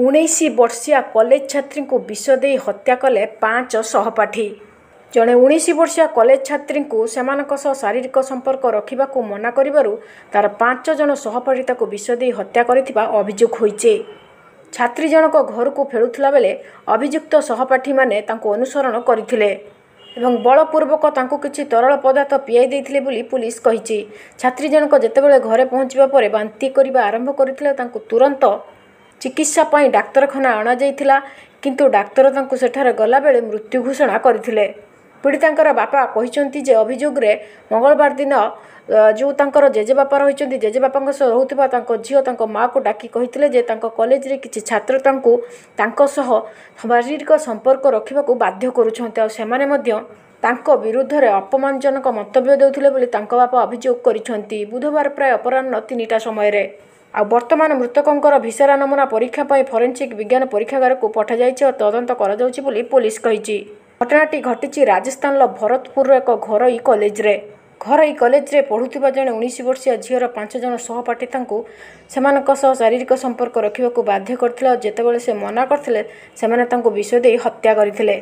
ଉଣେଇଶ ବର୍ଷିଆ କଲେଜ ଛାତ୍ରୀଙ୍କୁ ବିଷ ଦେଇ ହତ୍ୟା କଲେ ପାଞ୍ଚ ସହପାଠୀ ଜଣେ ଉଣେଇଶ ବର୍ଷିଆ କଲେଜ ଛାତ୍ରୀଙ୍କୁ ସେମାନଙ୍କ ସହ ଶାରୀରିକ ସମ୍ପର୍କ ରଖିବାକୁ ମନା କରିବାରୁ ତା'ର ପାଞ୍ଚ ଜଣ ସହପାଠୀ ତାକୁ ବିଷ ଦେଇ ହତ୍ୟା କରିଥିବା ଅଭିଯୋଗ ହୋଇଛି ଛାତ୍ରୀ ଜଣକ ଘରକୁ ଫେରୁଥିଲା ବେଳେ ଅଭିଯୁକ୍ତ ସହପାଠୀମାନେ ତାଙ୍କୁ ଅନୁସରଣ କରିଥିଲେ ଏବଂ ବଳପୂର୍ବକ ତାଙ୍କୁ କିଛି ତରଳ ପଦାର୍ଥ ପିଆଇ ଦେଇଥିଲେ ବୋଲି ପୁଲିସ୍ କହିଛି ଛାତ୍ରୀ ଜଣକ ଯେତେବେଳେ ଘରେ ପହଞ୍ଚିବା ପରେ ବାନ୍ତି କରିବା ଆରମ୍ଭ କରିଥିଲେ ତାଙ୍କୁ ତୁରନ୍ତ ଚିକିତ୍ସା ପାଇଁ ଡାକ୍ତରଖାନା ଅଣାଯାଇଥିଲା କିନ୍ତୁ ଡାକ୍ତର ତାଙ୍କୁ ସେଠାରେ ଗଲାବେଳେ ମୃତ୍ୟୁ ଘୋଷଣା କରିଥିଲେ ପୀଡ଼ିତାଙ୍କର ବାପା କହିଛନ୍ତି ଯେ ଅଭିଯୋଗରେ ମଙ୍ଗଳବାର ଦିନ ଯେଉଁ ତାଙ୍କର ଜେଜେବାପା ରହିଛନ୍ତି ଜେଜେବାପାଙ୍କ ସହ ରହୁଥିବା ତାଙ୍କ ଝିଅ ତାଙ୍କ ମାଆକୁ ଡାକି କହିଥିଲେ ଯେ ତାଙ୍କ କଲେଜରେ କିଛି ଛାତ୍ର ତାଙ୍କୁ ତାଙ୍କ ସହ ଶାରୀରିକ ସମ୍ପର୍କ ରଖିବାକୁ ବାଧ୍ୟ କରୁଛନ୍ତି ଆଉ ସେମାନେ ମଧ୍ୟ ତାଙ୍କ ବିରୁଦ୍ଧରେ ଅପମାନଜନକ ମନ୍ତବ୍ୟ ଦେଉଥିଲେ ବୋଲି ତାଙ୍କ ବାପା ଅଭିଯୋଗ କରିଛନ୍ତି ବୁଧବାର ପ୍ରାୟ ଅପରାହ୍ନ ତିନିଟା ସମୟରେ ଆଉ ବର୍ତ୍ତମାନ ମୃତକଙ୍କର ଭିସାରା ନମୁନା ପରୀକ୍ଷା ପାଇଁ ଫରେନ୍ସିକ୍ ବିଜ୍ଞାନ ପରୀକ୍ଷାଗାରକୁ ପଠାଯାଇଛି ଓ ତଦନ୍ତ କରାଯାଉଛି ବୋଲି ପୋଲିସ କହିଛି ଘଟଣାଟି ଘଟିଛି ରାଜସ୍ଥାନର ଭରତପୁରର ଏକ ଘରୋଇ କଲେଜରେ ଘରୋଇ କଲେଜରେ ପଢ଼ୁଥିବା ଜଣେ ଉଣେଇଶ ବର୍ଷିଆ ଝିଅର ପାଞ୍ଚ ଜଣ ସହପାଠୀ ତାଙ୍କୁ ସେମାନଙ୍କ ସହ ଶାରୀରିକ ସମ୍ପର୍କ ରଖିବାକୁ ବାଧ୍ୟ କରିଥିଲେ ଓ ଯେତେବେଳେ ସେ ମନା କରିଥିଲେ ସେମାନେ ତାଙ୍କୁ ବିଷ ଦେଇ ହତ୍ୟା କରିଥିଲେ